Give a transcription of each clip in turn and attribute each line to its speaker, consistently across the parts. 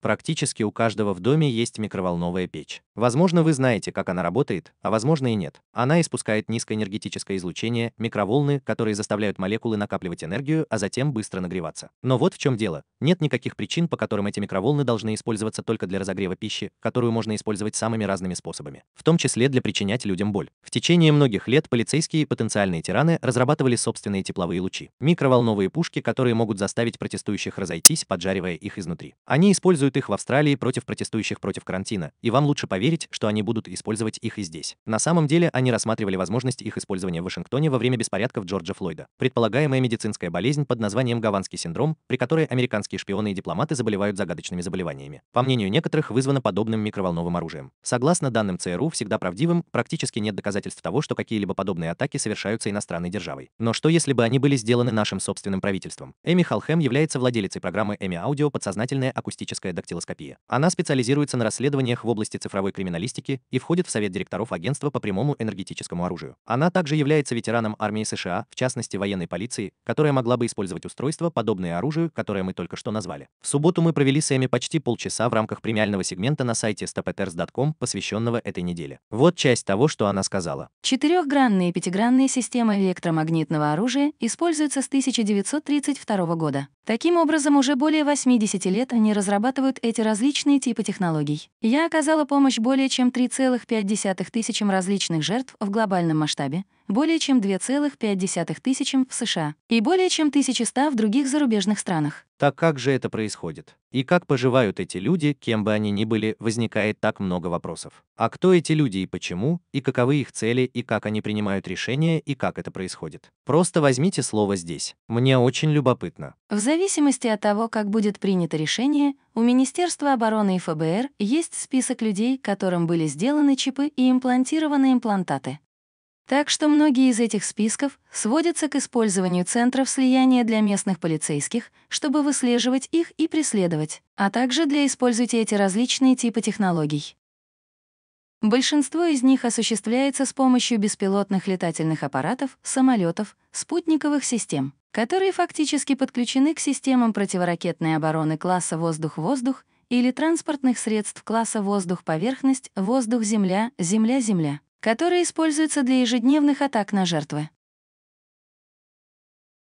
Speaker 1: Практически у каждого в доме есть микроволновая печь. Возможно, вы знаете, как она работает, а возможно и нет. Она испускает низкоэнергетическое излучение, микроволны, которые заставляют молекулы накапливать энергию, а затем быстро нагреваться. Но вот в чем дело. Нет никаких причин, по которым эти микроволны должны использоваться только для разогрева пищи, которую можно использовать самыми разными способами, в том числе для причинять людям боль. В течение многих лет полицейские и потенциальные тираны разрабатывали собственные тепловые лучи, микроволновые пушки, которые могут заставить протестующих разойтись, поджаривая их изнутри. Они используют используют их в Австралии против протестующих против карантина, и вам лучше поверить, что они будут использовать их и здесь. На самом деле они рассматривали возможность их использования в Вашингтоне во время беспорядков Джорджа Флойда. Предполагаемая медицинская болезнь под названием Гаванский синдром, при которой американские шпионы и дипломаты заболевают загадочными заболеваниями, по мнению некоторых, вызвана подобным микроволновым оружием. Согласно данным ЦРУ, всегда правдивым, практически нет доказательств того, что какие-либо подобные атаки совершаются иностранной державой. Но что если бы они были сделаны нашим собственным правительством? Эми Халхэм является владелицей программы Эми Аудио «Подсознательное акустическое дактилоскопия. Она специализируется на расследованиях в области цифровой криминалистики и входит в совет директоров агентства по прямому энергетическому оружию. Она также является ветераном армии США, в частности военной полиции, которая могла бы использовать устройства, подобные оружию, которое мы только что назвали. В субботу мы провели с Эми почти полчаса в рамках премиального сегмента на сайте stopeters.com, посвященного этой неделе. Вот часть того, что она сказала.
Speaker 2: Четырехгранные и пятигранные системы электромагнитного оружия используются с 1932 года. Таким образом, уже более 80 лет они разрабатывают эти различные типы технологий. Я оказала помощь более чем 3,5 тысячам различных жертв в глобальном масштабе — более чем 2,5 тысячам в США и более чем 1100 в других зарубежных странах.
Speaker 1: Так как же это происходит? И как поживают эти люди, кем бы они ни были, возникает так много вопросов. А кто эти люди и почему, и каковы их цели, и как они принимают решения, и как это происходит? Просто возьмите слово здесь. Мне очень любопытно.
Speaker 2: В зависимости от того, как будет принято решение, у Министерства обороны и ФБР есть список людей, которым были сделаны чипы и имплантированы имплантаты. Так что многие из этих списков сводятся к использованию центров слияния для местных полицейских, чтобы выслеживать их и преследовать, а также для использования эти различные типы технологий. Большинство из них осуществляется с помощью беспилотных летательных аппаратов, самолетов, спутниковых систем, которые фактически подключены к системам противоракетной обороны класса воздух-воздух или транспортных средств класса воздух-поверхность, воздух-земля, земля-земля которые используются для ежедневных атак на жертвы.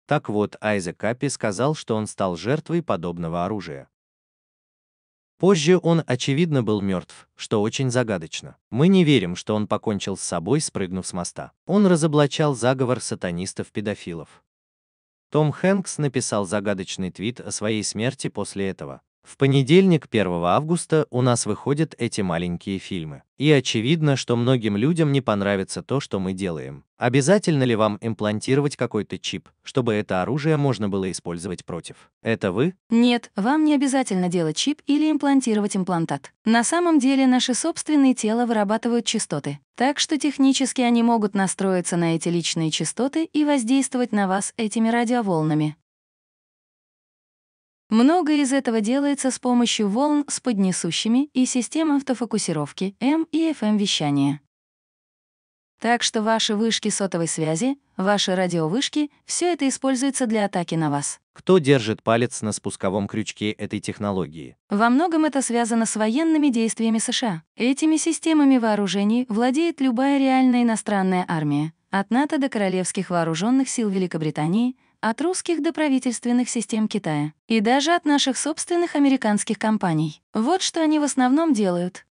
Speaker 1: Так вот, Айзек Капи сказал, что он стал жертвой подобного оружия. Позже он, очевидно, был мертв, что очень загадочно. Мы не верим, что он покончил с собой, спрыгнув с моста. Он разоблачал заговор сатанистов-педофилов. Том Хэнкс написал загадочный твит о своей смерти после этого. В понедельник 1 августа у нас выходят эти маленькие фильмы. И очевидно, что многим людям не понравится то, что мы делаем. Обязательно ли вам имплантировать какой-то чип, чтобы это оружие можно было использовать против? Это вы?
Speaker 2: Нет, вам не обязательно делать чип или имплантировать имплантат. На самом деле наши собственные тела вырабатывают частоты, так что технически они могут настроиться на эти личные частоты и воздействовать на вас этими радиоволнами. Многое из этого делается с помощью волн с поднесущими и систем автофокусировки М и FM вещания. Так что ваши вышки сотовой связи, ваши радиовышки — все это используется для атаки на вас.
Speaker 1: Кто держит палец на спусковом крючке этой технологии?
Speaker 2: Во многом это связано с военными действиями США. Этими системами вооружений владеет любая реальная иностранная армия, от НАТО до Королевских вооруженных сил Великобритании — от русских до правительственных систем Китая и даже от наших собственных американских компаний. Вот что они в основном делают.